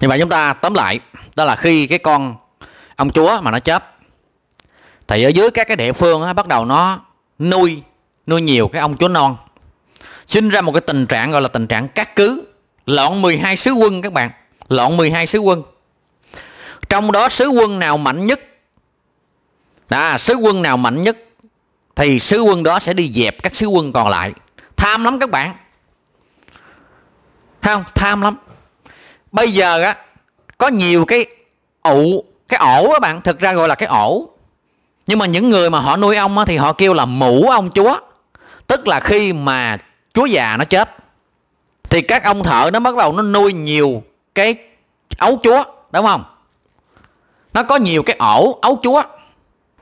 như vậy chúng ta tóm lại đó là khi cái con ông chúa mà nó chết thì ở dưới các cái địa phương á, bắt đầu nó nuôi nuôi nhiều cái ông chúa non sinh ra một cái tình trạng gọi là tình trạng cát cứ lọn 12 sứ quân các bạn lọn 12 sứ quân trong đó sứ quân nào mạnh nhất đã sứ quân nào mạnh nhất thì sứ quân đó sẽ đi dẹp các sứ quân còn lại tham lắm các bạn không tham lắm bây giờ á có nhiều cái ụ cái ổ các bạn thực ra gọi là cái ổ nhưng mà những người mà họ nuôi ong á, thì họ kêu là mũ ong chúa tức là khi mà chúa già nó chết thì các ông thợ nó bắt đầu nó nuôi nhiều cái ấu chúa đúng không nó có nhiều cái ổ ấu chúa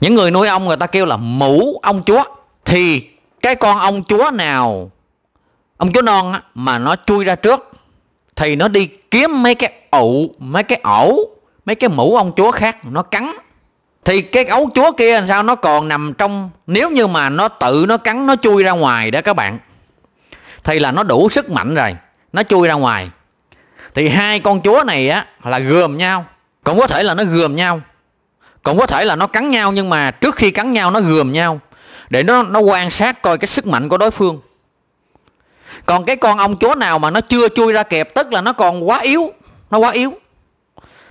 những người nuôi ong người ta kêu là mũ ong chúa thì cái con ong chúa nào ông chúa non á, mà nó chui ra trước thì nó đi kiếm mấy cái ụ mấy cái ổ mấy cái mũ ông chúa khác nó cắn thì cái ấu chúa kia làm sao nó còn nằm trong nếu như mà nó tự nó cắn nó chui ra ngoài đó các bạn thì là nó đủ sức mạnh rồi nó chui ra ngoài thì hai con chúa này á là gườm nhau cũng có thể là nó gườm nhau cũng có thể là nó cắn nhau nhưng mà trước khi cắn nhau nó gườm nhau để nó nó quan sát coi cái sức mạnh của đối phương còn cái con ông chúa nào mà nó chưa chui ra kẹp tức là nó còn quá yếu nó quá yếu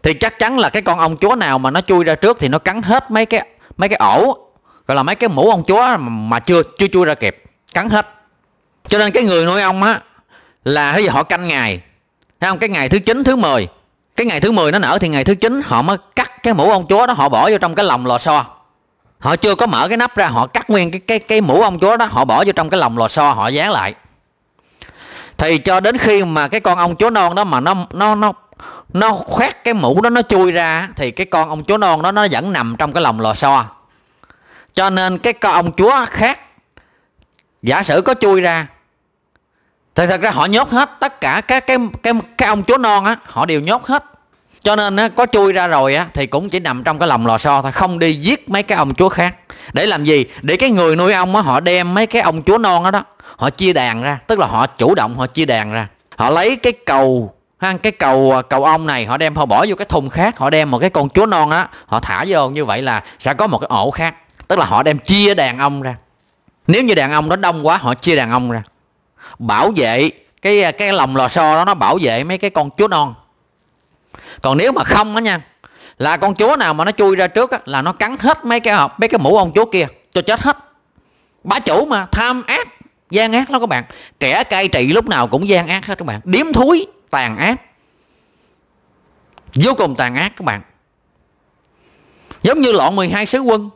thì chắc chắn là cái con ông chúa nào mà nó chui ra trước thì nó cắn hết mấy cái mấy cái ổ gọi là mấy cái mũ ông chúa mà chưa chưa chui ra kịp cắn hết cho nên cái người nuôi ong á là bây giờ họ canh ngày thấy không cái ngày thứ 9 thứ 10 cái ngày thứ 10 nó nở thì ngày thứ 9 họ mới cắt cái mũ ông chúa đó họ bỏ vô trong cái lồng lò xo họ chưa có mở cái nắp ra họ cắt nguyên cái cái cái mũ ông chúa đó họ bỏ vô trong cái lồng lò xo họ dán lại thì cho đến khi mà cái con ông chúa non đó mà nó nó nó nó khoét cái mũ đó nó chui ra thì cái con ông chúa non đó nó vẫn nằm trong cái lòng lò xo cho nên cái con ông chúa khác giả sử có chui ra thì thật ra họ nhốt hết tất cả các cái cái cái ông chúa non á họ đều nhốt hết cho nên á, có chui ra rồi á thì cũng chỉ nằm trong cái lòng lò xo thôi không đi giết mấy cái ông chúa khác để làm gì để cái người nuôi ong á họ đem mấy cái ông chúa non đó đó họ chia đàn ra tức là họ chủ động họ chia đàn ra họ lấy cái cầu ha, cái cầu à, cầu ong này họ đem họ bỏ vô cái thùng khác họ đem một cái con chúa non á họ thả vô như vậy là sẽ có một cái ổ khác tức là họ đem chia đàn ong ra nếu như đàn ong đó đông quá họ chia đàn ong ra bảo vệ cái à, cái lòng lò xo đó nó bảo vệ mấy cái con chúa non còn nếu mà không á nha là con chúa nào mà nó chui ra trước á, là nó cắn hết mấy cái hộp mấy cái mũ ông chúa kia cho chết hết bá chủ mà tham ác gian ác lắm các bạn kẻ cai trị lúc nào cũng gian ác hết các bạn điếm thúi tàn ác vô cùng tàn ác các bạn giống như lọn 12 sứ quân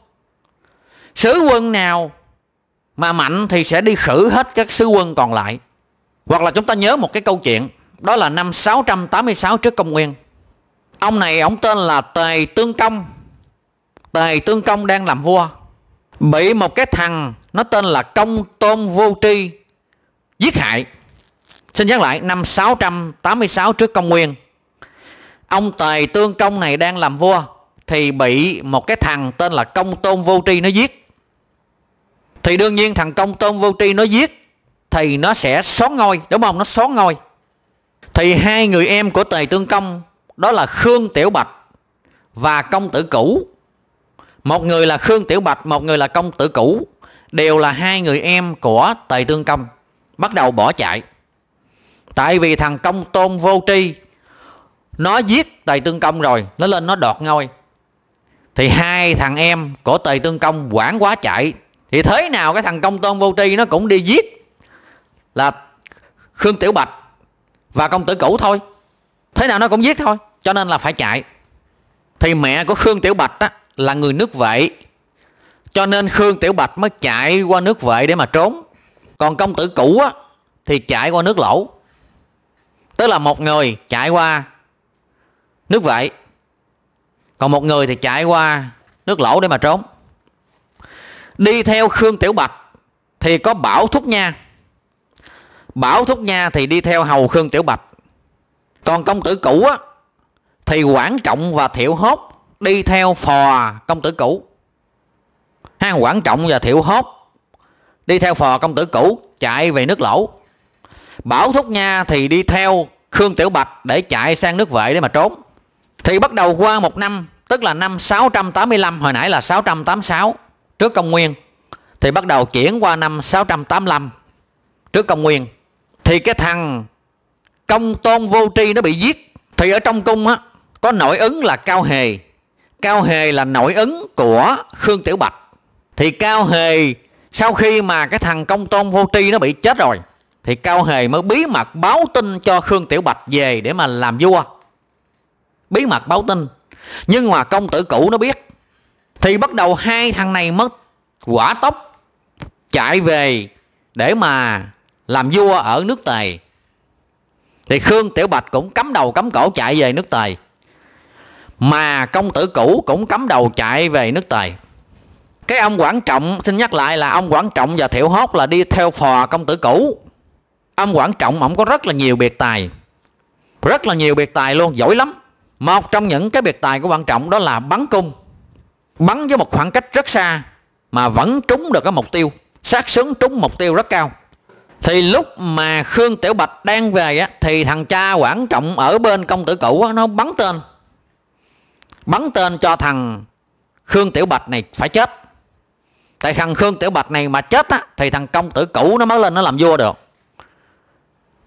sứ quân nào mà mạnh thì sẽ đi khử hết các sứ quân còn lại hoặc là chúng ta nhớ một cái câu chuyện đó là năm 686 trước công nguyên ông này ông tên là tề tương công tề tương công đang làm vua bị một cái thằng nó tên là công tôn vô tri giết hại xin nhắc lại năm 686 trước công nguyên ông tề tương công này đang làm vua thì bị một cái thằng tên là công tôn vô tri nó giết thì đương nhiên thằng công tôn vô tri nó giết thì nó sẽ xóa ngôi đúng không nó xóa ngôi thì hai người em của tề tương công đó là Khương Tiểu Bạch và công tử cửu một người là Khương Tiểu Bạch một người là công tử cửu đều là hai người em của Tề Tương Công bắt đầu bỏ chạy tại vì thằng Công Tôn vô tri nó giết Tề Tương Công rồi nó lên nó đọt ngôi thì hai thằng em của Tề Tương Công quản quá chạy thì thế nào cái thằng Công Tôn vô tri nó cũng đi giết là Khương Tiểu Bạch và công tử cửu thôi thế nào nó cũng giết thôi cho nên là phải chạy thì mẹ của khương tiểu bạch á, là người nước vệ cho nên khương tiểu bạch mới chạy qua nước vệ để mà trốn còn công tử cũ á, thì chạy qua nước lỗ tức là một người chạy qua nước vệ còn một người thì chạy qua nước lỗ để mà trốn đi theo khương tiểu bạch thì có bảo thúc nha bảo thúc nha thì đi theo hầu khương tiểu bạch còn công tử cũ á thì quản Trọng và Thiệu Hốt đi theo phò công tử cũ ha quản Trọng và Thiệu Hốt đi theo phò công tử cũ chạy về nước lỗ Bảo Thúc Nha thì đi theo Khương Tiểu Bạch để chạy sang nước vệ để mà trốn thì bắt đầu qua một năm tức là năm 685 hồi nãy là 686 trước công nguyên thì bắt đầu chuyển qua năm 685 trước công nguyên thì cái thằng công tôn vô tri nó bị giết thì ở trong cung á có nội ứng là cao hề cao hề là nội ứng của khương tiểu bạch thì cao hề sau khi mà cái thằng công tôn vô tri nó bị chết rồi thì cao hề mới bí mật báo tin cho khương tiểu bạch về để mà làm vua bí mật báo tin nhưng mà công tử cũ nó biết thì bắt đầu hai thằng này mất quả tóc chạy về để mà làm vua ở nước tề thì khương tiểu bạch cũng cắm đầu cắm cổ chạy về nước tề mà công tử cũ cũng cắm đầu chạy về nước tề cái ông quản trọng xin nhắc lại là ông quản trọng và thiệu hốt là đi theo phò công tử cũ ông quản trọng ông có rất là nhiều biệt tài rất là nhiều biệt tài luôn giỏi lắm một trong những cái biệt tài của quản trọng đó là bắn cung bắn với một khoảng cách rất xa mà vẫn trúng được cái mục tiêu sát súng trúng mục tiêu rất cao thì lúc mà khương tiểu bạch đang về á, thì thằng cha quản trọng ở bên công tử cũ á, nó bắn tên bắn tên cho thằng Khương Tiểu Bạch này phải chết tại thằng Khương Tiểu Bạch này mà chết á thì thằng công tử cũ nó mới lên nó làm vua được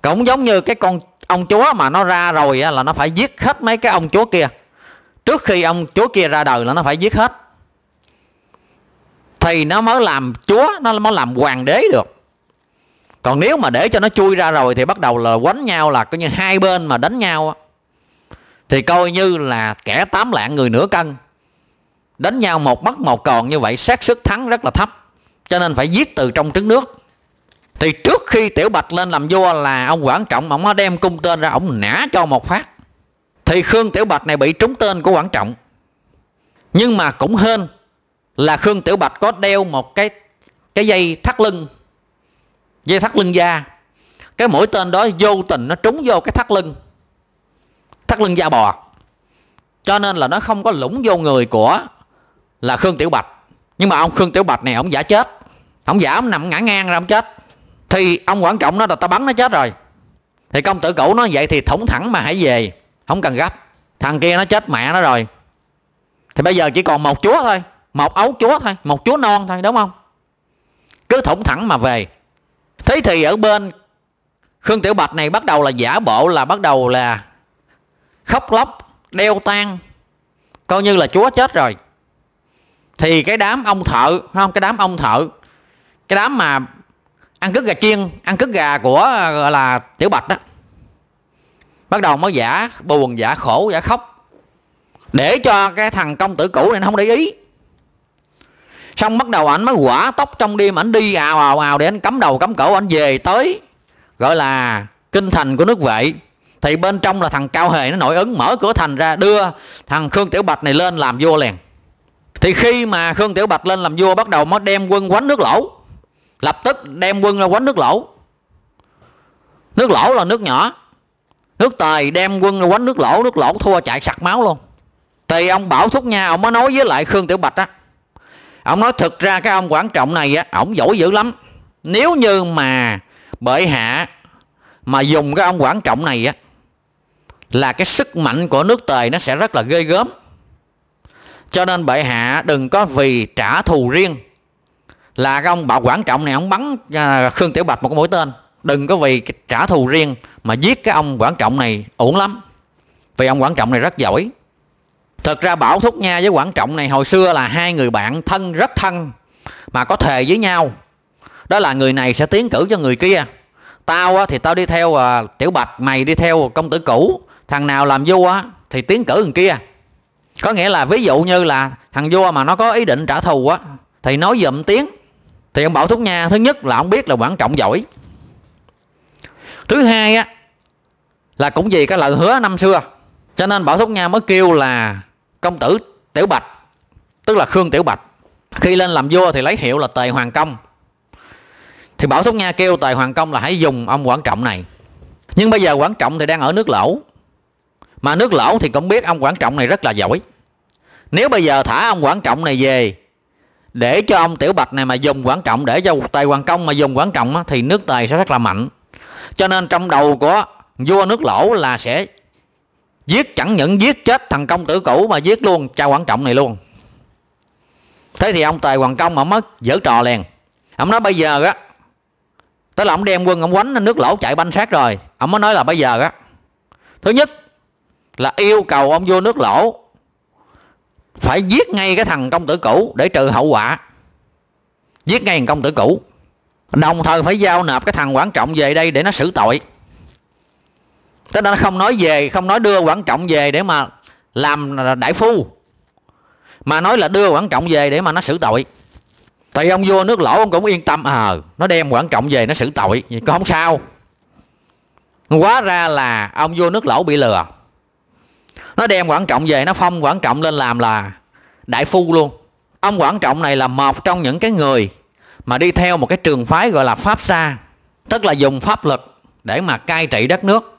cũng giống như cái con ông chúa mà nó ra rồi á, là nó phải giết hết mấy cái ông chúa kia trước khi ông chúa kia ra đời là nó phải giết hết thì nó mới làm chúa nó mới làm hoàng đế được còn nếu mà để cho nó chui ra rồi thì bắt đầu là quánh nhau là coi như hai bên mà đánh nhau thì coi như là kẻ tám lạng người nửa cân đánh nhau một mất một còn như vậy xác sức thắng rất là thấp cho nên phải giết từ trong trứng nước thì trước khi tiểu bạch lên làm vua là ông quản trọng ông có đem cung tên ra ông nã cho một phát thì khương tiểu bạch này bị trúng tên của quản trọng nhưng mà cũng hên là khương tiểu bạch có đeo một cái cái dây thắt lưng dây thắt lưng da cái mũi tên đó vô tình nó trúng vô cái thắt lưng thắt lưng da bò cho nên là nó không có lủng vô người của là khương tiểu bạch nhưng mà ông khương tiểu bạch này ông giả chết ông giả ông nằm ngã ngang ra ông chết thì ông quản trọng nó là tao bắn nó chết rồi thì công tử cũ nó vậy thì thủng thẳng mà hãy về không cần gấp thằng kia nó chết mẹ nó rồi thì bây giờ chỉ còn một chúa thôi một ấu chúa thôi một chúa non thôi đúng không cứ thủng thẳng mà về thế thì ở bên khương tiểu bạch này bắt đầu là giả bộ là bắt đầu là khóc lóc đeo tang coi như là chúa chết rồi thì cái đám ông thợ không cái đám ông thợ cái đám mà ăn cứt gà chiên ăn cứt gà của gọi là tiểu bạch đó bắt đầu mới giả buồn giả khổ giả khóc để cho cái thằng công tử cũ này nó không để ý xong bắt đầu ảnh mới quả tóc trong đêm ảnh đi ào ào ào để anh cắm đầu cắm cổ anh về tới gọi là kinh thành của nước vệ thì bên trong là thằng cao hề nó nổi ứng mở cửa thành ra đưa thằng khương tiểu bạch này lên làm vua liền thì khi mà khương tiểu bạch lên làm vua bắt đầu mới đem quân quánh nước lỗ lập tức đem quân ra quánh nước lỗ nước lỗ là nước nhỏ nước tài đem quân ra quánh nước lỗ nước lỗ thua chạy sặc máu luôn thì ông bảo thúc nha ông mới nói với lại khương tiểu bạch á ông nói thực ra cái ông quản trọng này á ổng giỏi dữ lắm nếu như mà bệ hạ mà dùng cái ông quản trọng này á là cái sức mạnh của nước tề nó sẽ rất là ghê gớm cho nên bệ hạ đừng có vì trả thù riêng là cái ông bảo quản trọng này ông bắn à, khương tiểu bạch một cái mũi tên đừng có vì trả thù riêng mà giết cái ông quản trọng này ổn lắm vì ông quản trọng này rất giỏi thật ra bảo thúc nha với quản trọng này hồi xưa là hai người bạn thân rất thân mà có thề với nhau đó là người này sẽ tiến cử cho người kia tao thì tao đi theo à, tiểu bạch mày đi theo công tử cũ thằng nào làm vua thì tiến cử thằng kia có nghĩa là ví dụ như là thằng vua mà nó có ý định trả thù á thì nói dụm tiếng thì ông bảo thúc nha thứ nhất là ông biết là quản trọng giỏi thứ hai á là cũng vì cái lời hứa năm xưa cho nên bảo thúc nha mới kêu là công tử tiểu bạch tức là khương tiểu bạch khi lên làm vua thì lấy hiệu là tề hoàng công thì bảo thúc nha kêu tề hoàng công là hãy dùng ông quản trọng này nhưng bây giờ quản trọng thì đang ở nước lỗ mà nước lỗ thì cũng biết ông quản trọng này rất là giỏi nếu bây giờ thả ông quản trọng này về để cho ông tiểu bạch này mà dùng quản trọng để cho tài hoàng công mà dùng quản trọng thì nước tài sẽ rất là mạnh cho nên trong đầu của vua nước lỗ là sẽ giết chẳng những giết chết thằng công tử cũ mà giết luôn cha quản trọng này luôn thế thì ông tài hoàng công mà mất dở trò liền ông nói bây giờ á tới là ông đem quân ông quánh nước lỗ chạy banh sát rồi ông mới nói là bây giờ á thứ nhất là yêu cầu ông vua nước lỗ phải giết ngay cái thằng công tử cũ để trừ hậu quả giết ngay thằng công tử cũ đồng thời phải giao nộp cái thằng quản trọng về đây để nó xử tội thế nên không nói về không nói đưa quản trọng về để mà làm đại phu mà nói là đưa quản trọng về để mà nó xử tội thì ông vua nước lỗ ông cũng yên tâm ờ à, nó đem quản trọng về nó xử tội vậy có không sao quá ra là ông vua nước lỗ bị lừa nó đem quản trọng về nó phong quản trọng lên làm là đại phu luôn ông quản trọng này là một trong những cái người mà đi theo một cái trường phái gọi là pháp xa tức là dùng pháp lực để mà cai trị đất nước